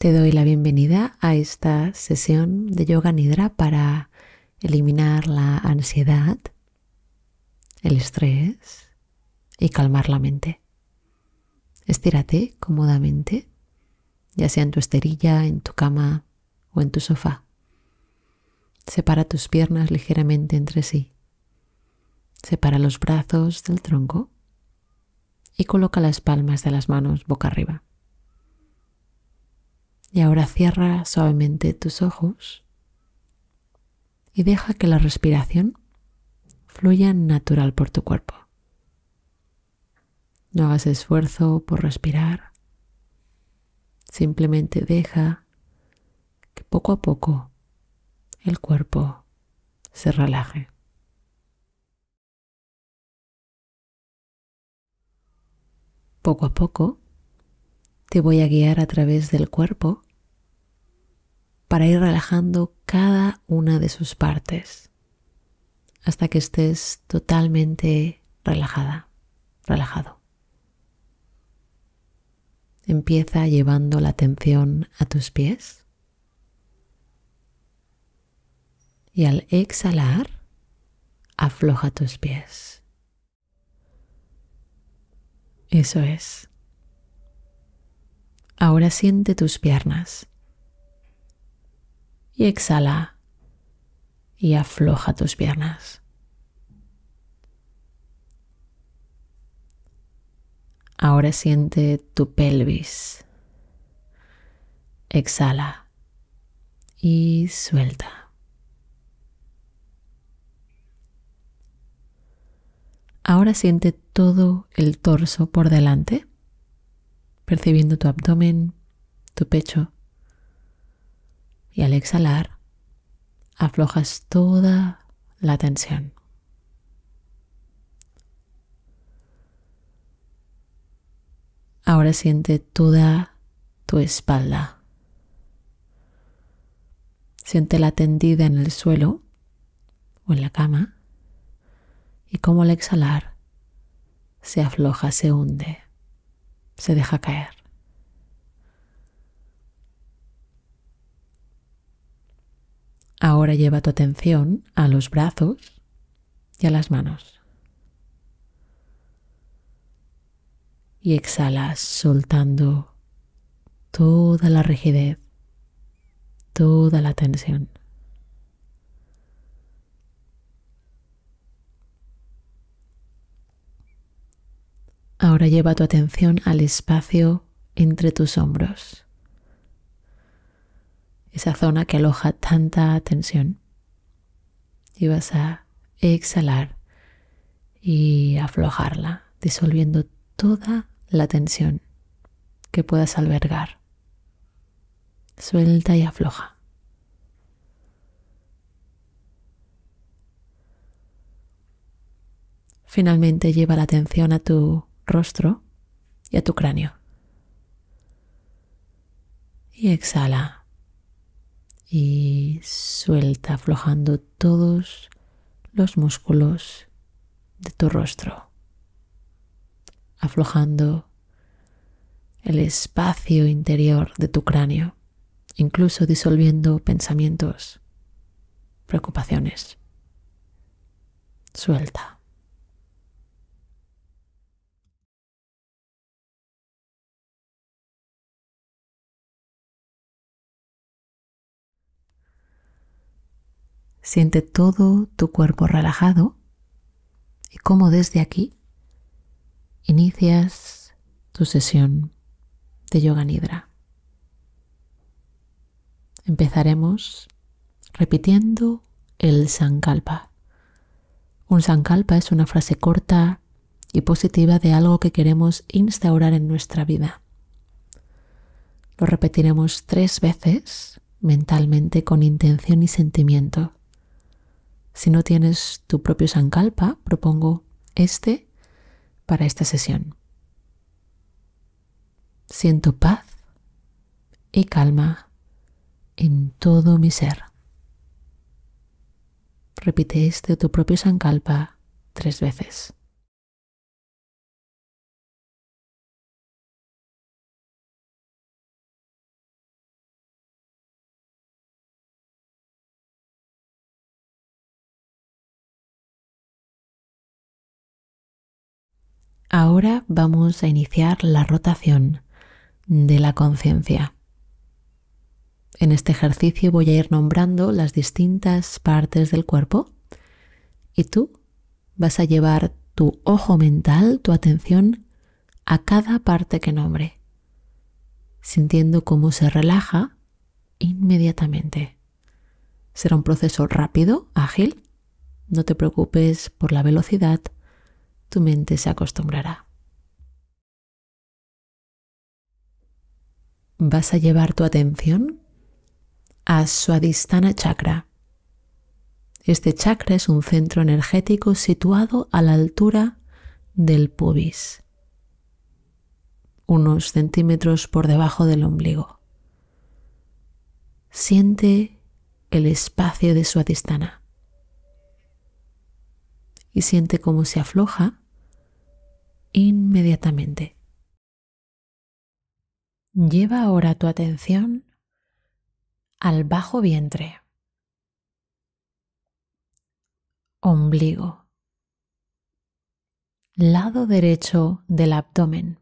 Te doy la bienvenida a esta sesión de yoga nidra para eliminar la ansiedad, el estrés y calmar la mente. Estírate cómodamente, ya sea en tu esterilla, en tu cama o en tu sofá. Separa tus piernas ligeramente entre sí. Separa los brazos del tronco y coloca las palmas de las manos boca arriba. Y ahora cierra suavemente tus ojos y deja que la respiración fluya natural por tu cuerpo. No hagas esfuerzo por respirar. Simplemente deja que poco a poco el cuerpo se relaje. Poco a poco te voy a guiar a través del cuerpo para ir relajando cada una de sus partes hasta que estés totalmente relajada, relajado. Empieza llevando la atención a tus pies y al exhalar afloja tus pies. Eso es. Ahora siente tus piernas y exhala y afloja tus piernas. Ahora siente tu pelvis. Exhala y suelta. Ahora siente todo el torso por delante percibiendo tu abdomen, tu pecho. Y al exhalar, aflojas toda la tensión. Ahora siente toda tu espalda. Siente la tendida en el suelo o en la cama y como al exhalar se afloja, se hunde se deja caer. Ahora lleva tu atención a los brazos y a las manos. Y exhalas soltando toda la rigidez, toda la tensión. Ahora lleva tu atención al espacio entre tus hombros, esa zona que aloja tanta tensión. Y vas a exhalar y aflojarla, disolviendo toda la tensión que puedas albergar. Suelta y afloja. Finalmente lleva la atención a tu rostro y a tu cráneo. Y exhala. Y suelta aflojando todos los músculos de tu rostro. Aflojando el espacio interior de tu cráneo, incluso disolviendo pensamientos, preocupaciones. Suelta. Siente todo tu cuerpo relajado y cómo desde aquí inicias tu sesión de yoga nidra. Empezaremos repitiendo el sankalpa. Un sankalpa es una frase corta y positiva de algo que queremos instaurar en nuestra vida. Lo repetiremos tres veces mentalmente con intención y sentimiento si no tienes tu propio Sankalpa, propongo este para esta sesión. Siento paz y calma en todo mi ser. Repite este tu propio Sankalpa tres veces. Ahora vamos a iniciar la rotación de la conciencia. En este ejercicio voy a ir nombrando las distintas partes del cuerpo y tú vas a llevar tu ojo mental, tu atención, a cada parte que nombre, sintiendo cómo se relaja inmediatamente. Será un proceso rápido, ágil, no te preocupes por la velocidad, tu mente se acostumbrará. vas a llevar tu atención a Swadhisthana Chakra. Este chakra es un centro energético situado a la altura del pubis, unos centímetros por debajo del ombligo. Siente el espacio de Swadhisthana y siente cómo se afloja inmediatamente. Lleva ahora tu atención al bajo vientre, ombligo, lado derecho del abdomen,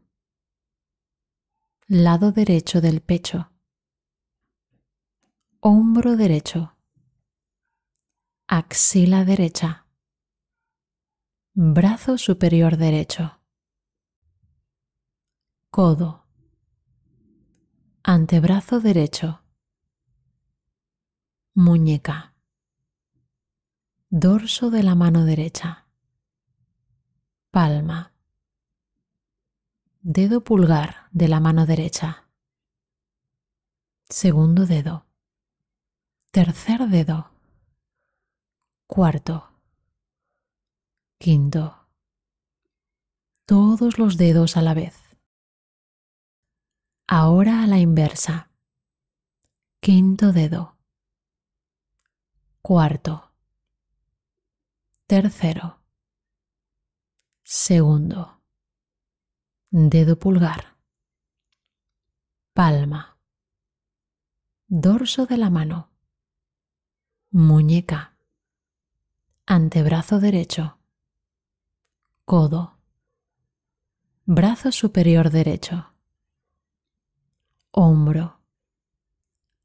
lado derecho del pecho, hombro derecho, axila derecha, brazo superior derecho, codo Antebrazo derecho. Muñeca. Dorso de la mano derecha. Palma. Dedo pulgar de la mano derecha. Segundo dedo. Tercer dedo. Cuarto. Quinto. Todos los dedos a la vez. Ahora a la inversa. Quinto dedo. Cuarto. Tercero. Segundo. Dedo pulgar. Palma. Dorso de la mano. Muñeca. Antebrazo derecho. Codo. Brazo superior derecho hombro,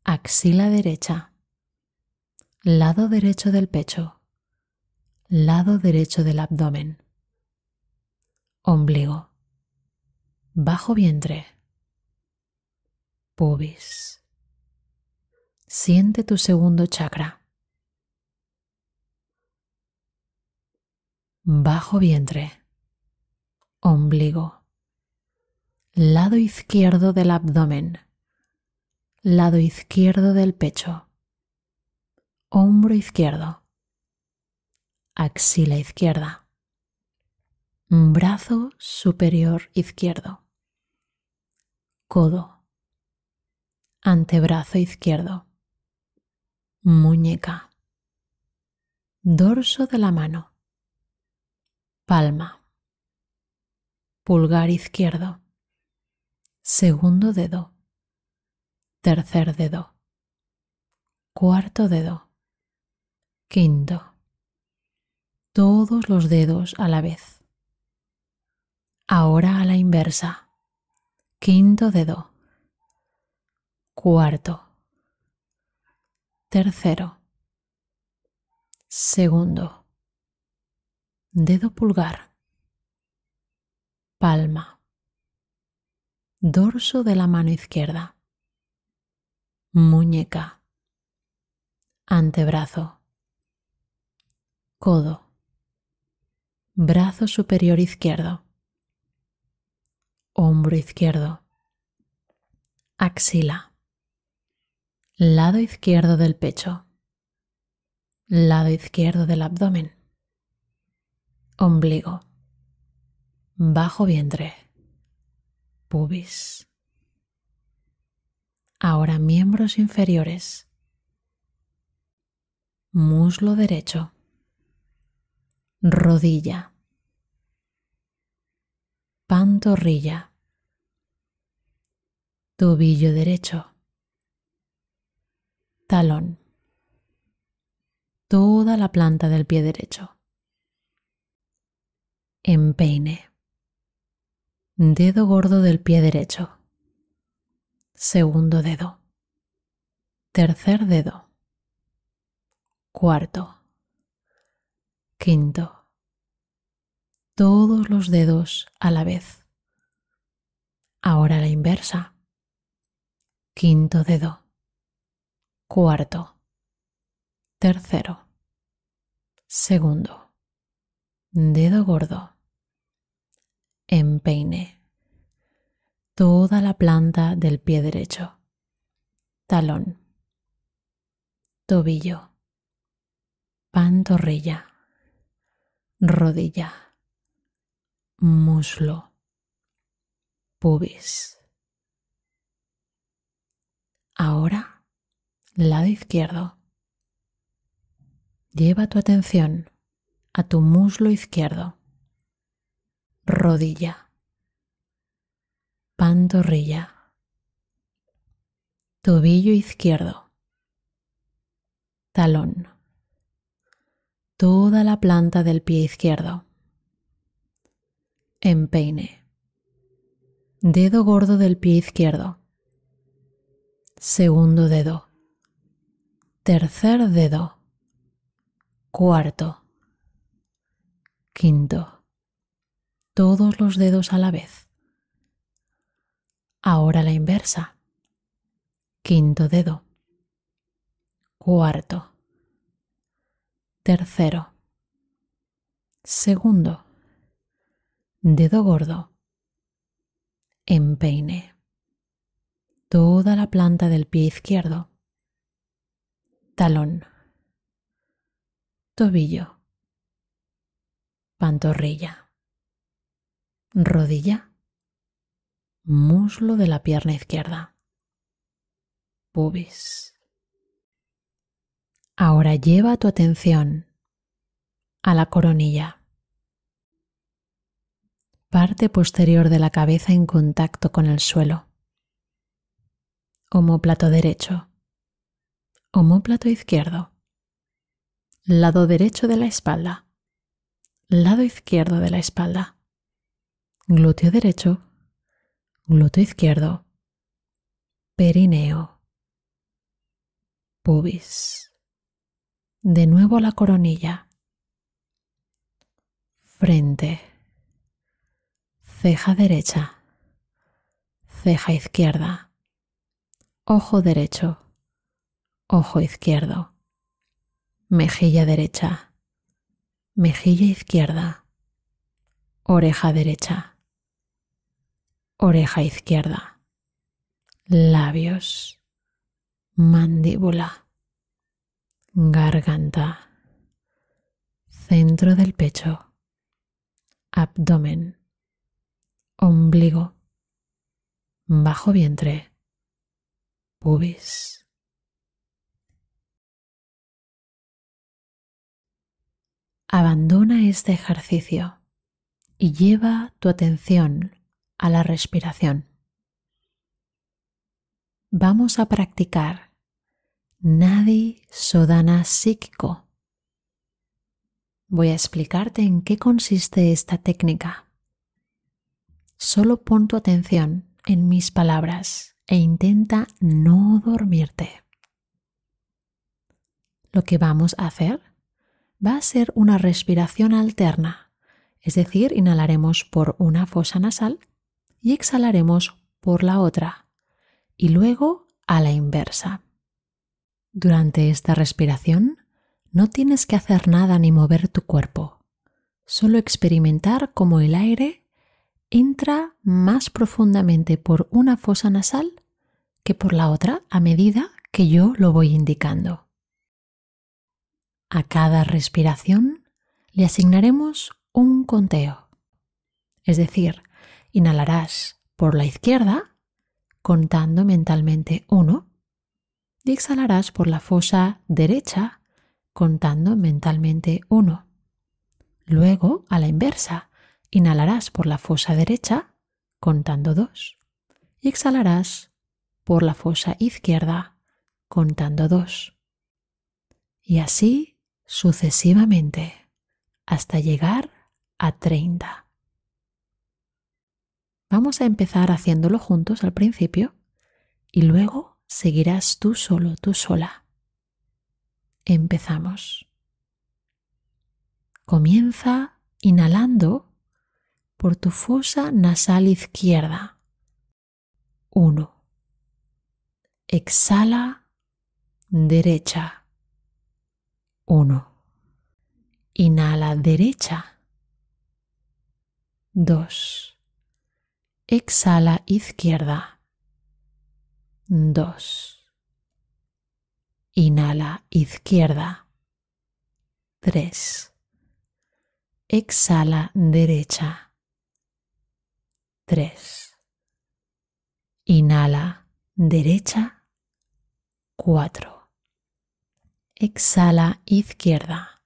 axila derecha, lado derecho del pecho, lado derecho del abdomen, ombligo, bajo vientre, pubis. Siente tu segundo chakra. Bajo vientre, ombligo lado izquierdo del abdomen, lado izquierdo del pecho, hombro izquierdo, axila izquierda, brazo superior izquierdo, codo, antebrazo izquierdo, muñeca, dorso de la mano, palma, pulgar izquierdo segundo dedo, tercer dedo, cuarto dedo, quinto, todos los dedos a la vez. Ahora a la inversa, quinto dedo, cuarto, tercero, segundo, dedo pulgar, palma dorso de la mano izquierda, muñeca, antebrazo, codo, brazo superior izquierdo, hombro izquierdo, axila, lado izquierdo del pecho, lado izquierdo del abdomen, ombligo, bajo vientre pubis. Ahora miembros inferiores. Muslo derecho. Rodilla. Pantorrilla. Tobillo derecho. Talón. Toda la planta del pie derecho. Empeine dedo gordo del pie derecho, segundo dedo, tercer dedo, cuarto, quinto, todos los dedos a la vez. Ahora la inversa, quinto dedo, cuarto, tercero, segundo, dedo gordo, empeine. Toda la planta del pie derecho. Talón. Tobillo. Pantorrilla. Rodilla. Muslo. Pubis. Ahora, lado izquierdo. Lleva tu atención a tu muslo izquierdo rodilla, pantorrilla, tobillo izquierdo, talón, toda la planta del pie izquierdo, empeine, dedo gordo del pie izquierdo, segundo dedo, tercer dedo, cuarto, quinto todos los dedos a la vez. Ahora la inversa. Quinto dedo. Cuarto. Tercero. Segundo. Dedo gordo. Empeine. Toda la planta del pie izquierdo. Talón. Tobillo. Pantorrilla rodilla, muslo de la pierna izquierda, pubis. Ahora lleva tu atención a la coronilla, parte posterior de la cabeza en contacto con el suelo, homóplato derecho, homóplato izquierdo, lado derecho de la espalda, lado izquierdo de la espalda glúteo derecho, glúteo izquierdo, perineo, pubis, de nuevo la coronilla, frente, ceja derecha, ceja izquierda, ojo derecho, ojo izquierdo, mejilla derecha, mejilla izquierda, oreja derecha oreja izquierda, labios, mandíbula, garganta, centro del pecho, abdomen, ombligo, bajo vientre, pubis. Abandona este ejercicio y lleva tu atención a la respiración. Vamos a practicar Nadi Sodana Psíquico. Voy a explicarte en qué consiste esta técnica. Solo pon tu atención en mis palabras e intenta no dormirte. Lo que vamos a hacer va a ser una respiración alterna, es decir, inhalaremos por una fosa nasal y exhalaremos por la otra y luego a la inversa. Durante esta respiración no tienes que hacer nada ni mover tu cuerpo, solo experimentar cómo el aire entra más profundamente por una fosa nasal que por la otra a medida que yo lo voy indicando. A cada respiración le asignaremos un conteo, es decir, Inhalarás por la izquierda, contando mentalmente 1, y exhalarás por la fosa derecha, contando mentalmente 1. Luego, a la inversa, inhalarás por la fosa derecha, contando 2, y exhalarás por la fosa izquierda, contando 2. Y así sucesivamente, hasta llegar a 30. Vamos a empezar haciéndolo juntos al principio y luego seguirás tú solo, tú sola. Empezamos. Comienza inhalando por tu fosa nasal izquierda. 1. Exhala derecha. 1. Inhala derecha. 2 exhala izquierda. 2. Inhala izquierda. 3. Exhala derecha. 3. Inhala derecha. 4. Exhala izquierda.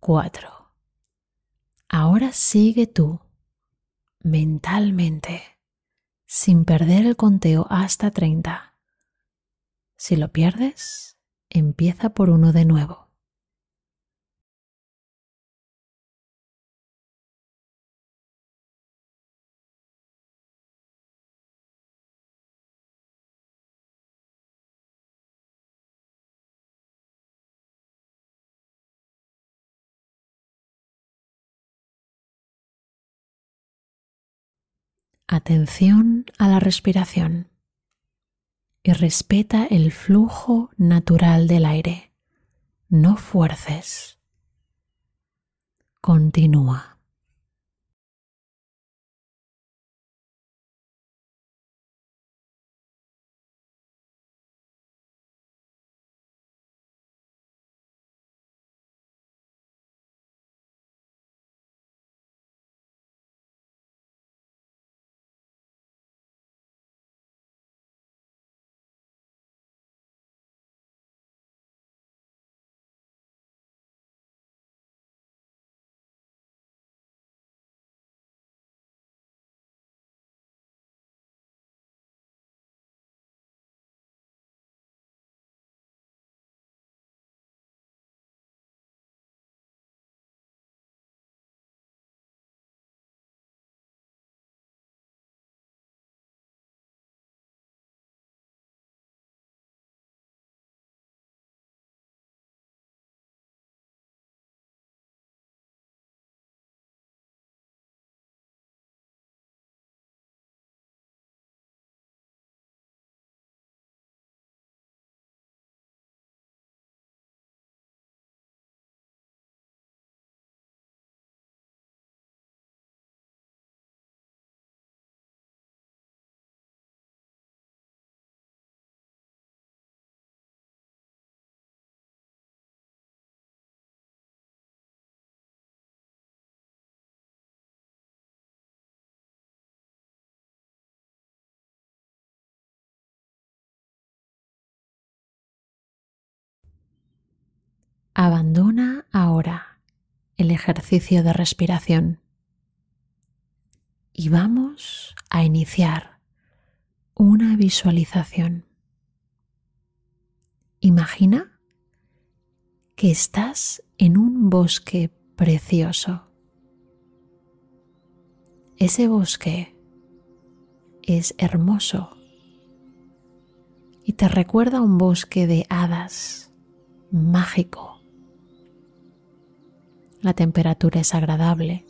4. Ahora sigue tú mentalmente sin perder el conteo hasta 30. Si lo pierdes, empieza por uno de nuevo. atención a la respiración y respeta el flujo natural del aire. No fuerces. Continúa. Abandona ahora el ejercicio de respiración y vamos a iniciar una visualización. Imagina que estás en un bosque precioso. Ese bosque es hermoso y te recuerda a un bosque de hadas mágico la temperatura es agradable,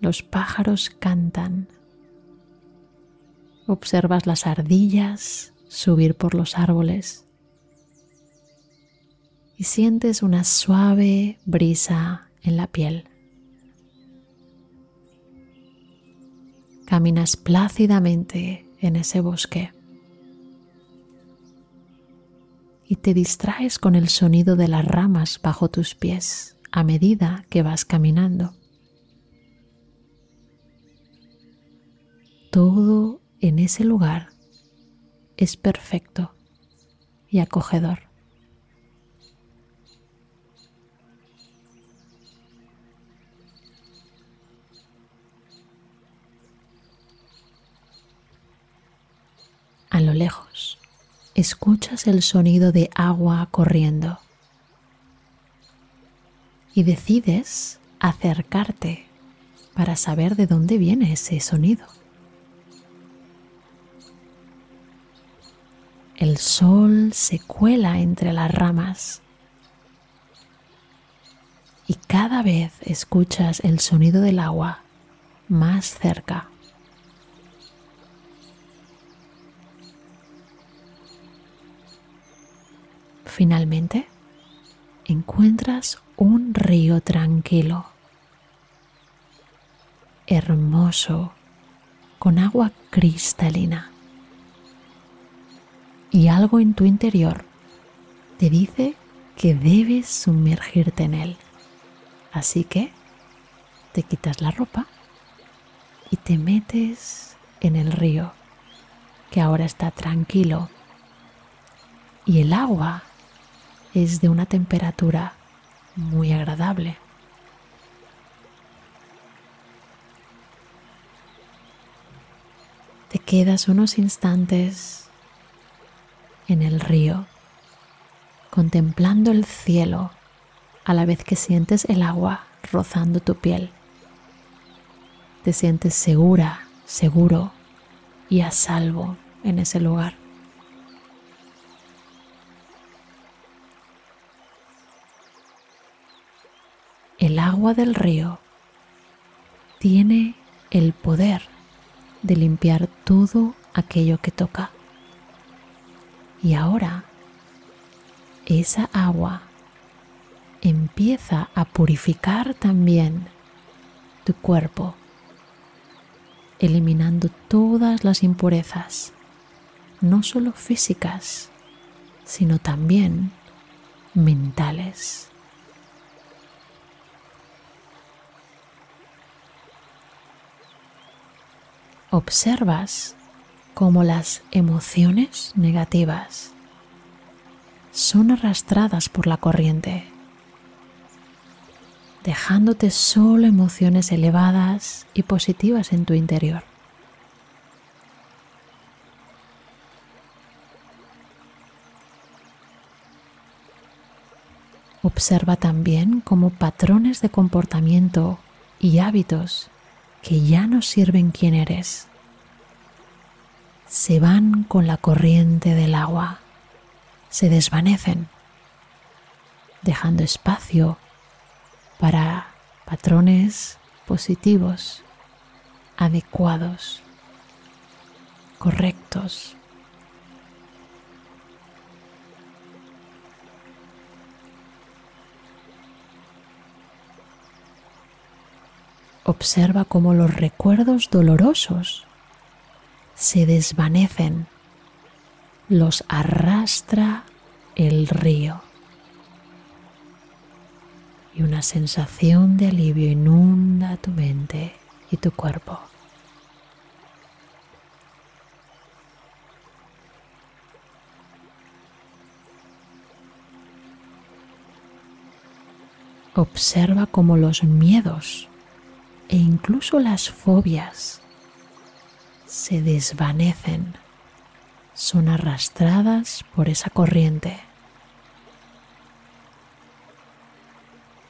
los pájaros cantan, observas las ardillas subir por los árboles y sientes una suave brisa en la piel. Caminas plácidamente en ese bosque y te distraes con el sonido de las ramas bajo tus pies a medida que vas caminando. Todo en ese lugar es perfecto y acogedor. A lo lejos, escuchas el sonido de agua corriendo y decides acercarte para saber de dónde viene ese sonido. El sol se cuela entre las ramas y cada vez escuchas el sonido del agua más cerca. Finalmente, encuentras un río tranquilo, hermoso, con agua cristalina. Y algo en tu interior te dice que debes sumergirte en él. Así que te quitas la ropa y te metes en el río, que ahora está tranquilo. Y el agua es de una temperatura muy agradable. Te quedas unos instantes en el río, contemplando el cielo a la vez que sientes el agua rozando tu piel. Te sientes segura, seguro y a salvo en ese lugar. agua del río tiene el poder de limpiar todo aquello que toca. Y ahora esa agua empieza a purificar también tu cuerpo, eliminando todas las impurezas, no solo físicas, sino también mentales. observas cómo las emociones negativas son arrastradas por la corriente, dejándote solo emociones elevadas y positivas en tu interior. Observa también cómo patrones de comportamiento y hábitos que ya no sirven quien eres. Se van con la corriente del agua, se desvanecen, dejando espacio para patrones positivos, adecuados, correctos Observa cómo los recuerdos dolorosos se desvanecen, los arrastra el río. Y una sensación de alivio inunda tu mente y tu cuerpo. Observa cómo los miedos e incluso las fobias se desvanecen, son arrastradas por esa corriente,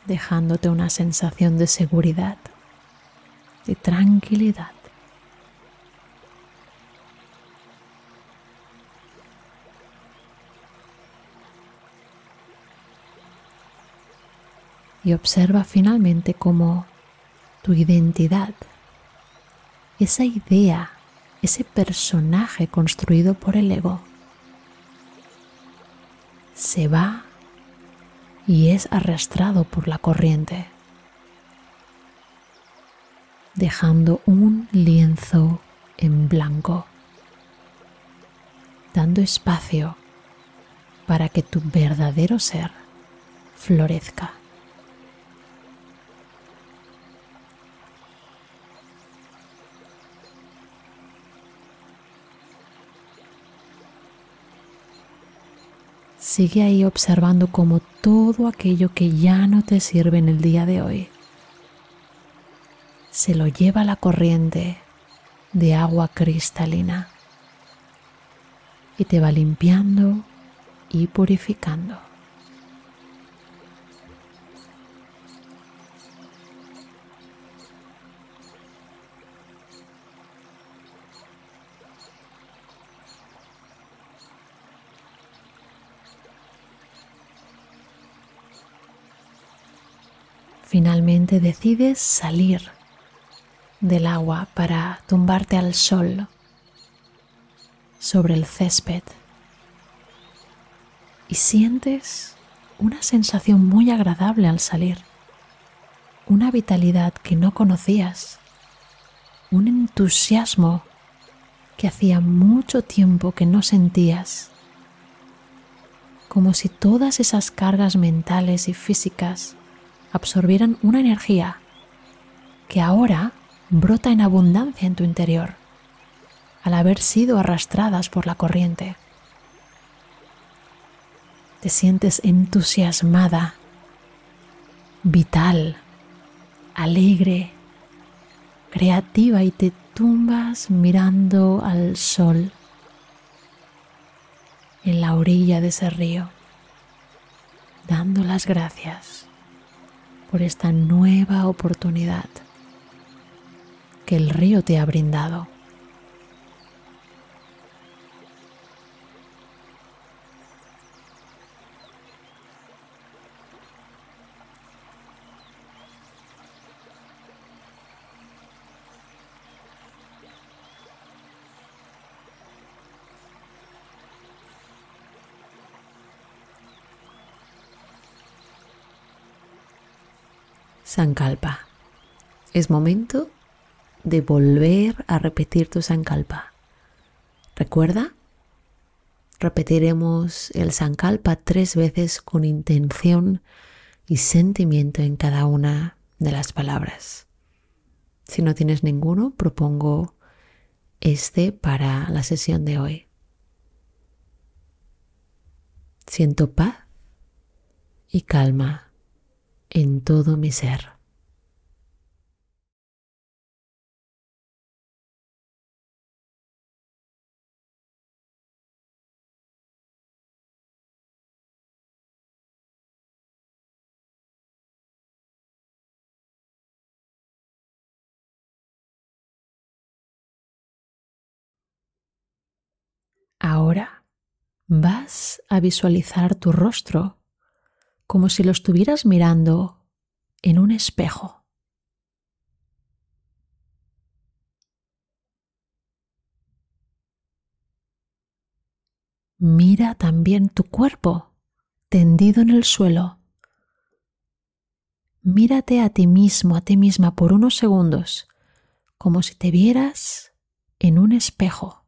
dejándote una sensación de seguridad, de tranquilidad. Y observa finalmente cómo tu identidad, esa idea, ese personaje construido por el ego, se va y es arrastrado por la corriente, dejando un lienzo en blanco, dando espacio para que tu verdadero ser florezca. Sigue ahí observando como todo aquello que ya no te sirve en el día de hoy se lo lleva la corriente de agua cristalina y te va limpiando y purificando. Finalmente decides salir del agua para tumbarte al sol sobre el césped y sientes una sensación muy agradable al salir, una vitalidad que no conocías, un entusiasmo que hacía mucho tiempo que no sentías, como si todas esas cargas mentales y físicas absorbieran una energía que ahora brota en abundancia en tu interior, al haber sido arrastradas por la corriente. Te sientes entusiasmada, vital, alegre, creativa y te tumbas mirando al sol en la orilla de ese río, dando las gracias por esta nueva oportunidad que el río te ha brindado. Sankalpa. Es momento de volver a repetir tu Sankalpa. Recuerda, repetiremos el Sankalpa tres veces con intención y sentimiento en cada una de las palabras. Si no tienes ninguno, propongo este para la sesión de hoy. Siento paz y calma en todo mi ser. Ahora vas a visualizar tu rostro como si lo estuvieras mirando en un espejo. Mira también tu cuerpo tendido en el suelo. Mírate a ti mismo, a ti misma por unos segundos, como si te vieras en un espejo.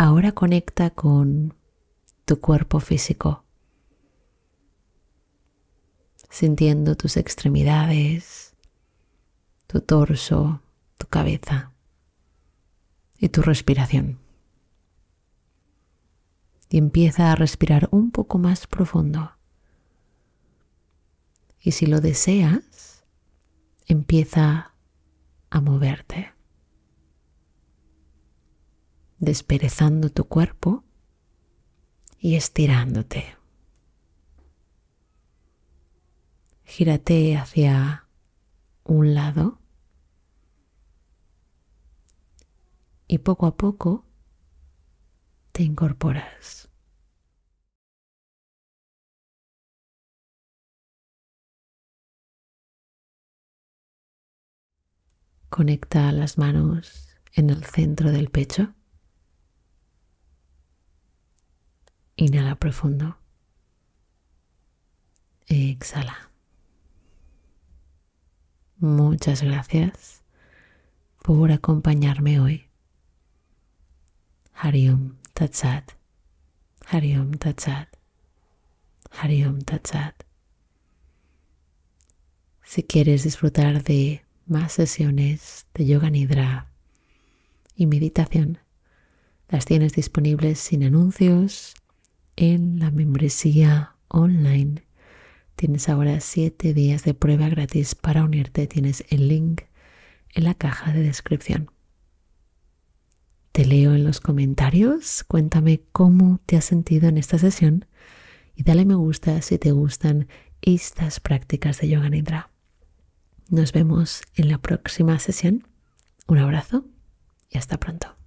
Ahora conecta con tu cuerpo físico, sintiendo tus extremidades, tu torso, tu cabeza y tu respiración. Y empieza a respirar un poco más profundo. Y si lo deseas, empieza a moverte desperezando tu cuerpo y estirándote. Gírate hacia un lado y poco a poco te incorporas. Conecta las manos en el centro del pecho. Inhala profundo. Exhala. Muchas gracias por acompañarme hoy. Harium Tatsat. Harium Tatsat. Harium Tatsat. Si quieres disfrutar de más sesiones de yoga nidra y meditación, las tienes disponibles sin anuncios en la membresía online. Tienes ahora siete días de prueba gratis para unirte. Tienes el link en la caja de descripción. Te leo en los comentarios, cuéntame cómo te has sentido en esta sesión y dale me gusta si te gustan estas prácticas de Yoga Nidra. Nos vemos en la próxima sesión. Un abrazo y hasta pronto.